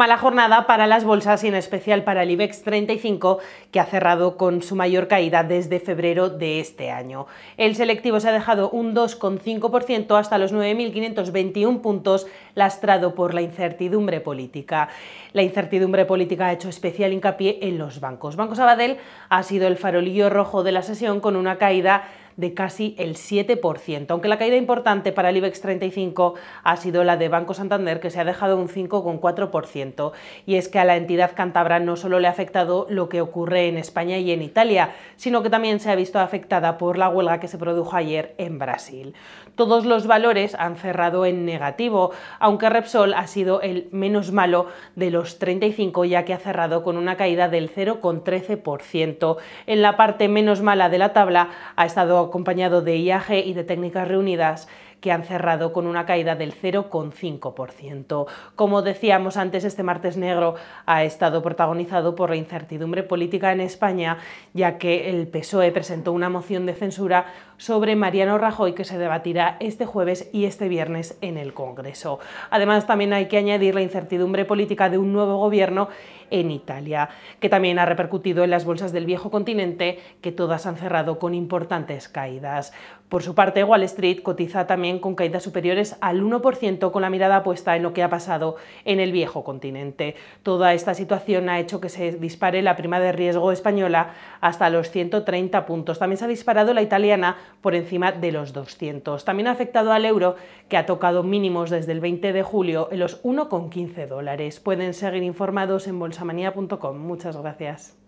Mala jornada para las bolsas y en especial para el IBEX 35, que ha cerrado con su mayor caída desde febrero de este año. El selectivo se ha dejado un 2,5% hasta los 9.521 puntos, lastrado por la incertidumbre política. La incertidumbre política ha hecho especial hincapié en los bancos. Banco Sabadell ha sido el farolillo rojo de la sesión con una caída de casi el 7%, aunque la caída importante para el IBEX 35 ha sido la de Banco Santander, que se ha dejado un 5,4%. Y es que a la entidad cántabra no solo le ha afectado lo que ocurre en España y en Italia, sino que también se ha visto afectada por la huelga que se produjo ayer en Brasil. Todos los valores han cerrado en negativo, aunque Repsol ha sido el menos malo de los 35, ya que ha cerrado con una caída del 0,13%. En la parte menos mala de la tabla ha estado acompañado de IAGE y de técnicas reunidas que han cerrado con una caída del 0,5%. Como decíamos antes, este martes negro ha estado protagonizado por la incertidumbre política en España, ya que el PSOE presentó una moción de censura sobre Mariano Rajoy que se debatirá este jueves y este viernes en el Congreso. Además, también hay que añadir la incertidumbre política de un nuevo gobierno en Italia, que también ha repercutido en las bolsas del viejo continente, que todas han cerrado con importantes caídas. Por su parte, Wall Street cotiza también con caídas superiores al 1% con la mirada puesta en lo que ha pasado en el viejo continente. Toda esta situación ha hecho que se dispare la prima de riesgo española hasta los 130 puntos. También se ha disparado la italiana por encima de los 200. También ha afectado al euro que ha tocado mínimos desde el 20 de julio en los 1,15 dólares. Pueden seguir informados en bolsamanía.com. Muchas gracias.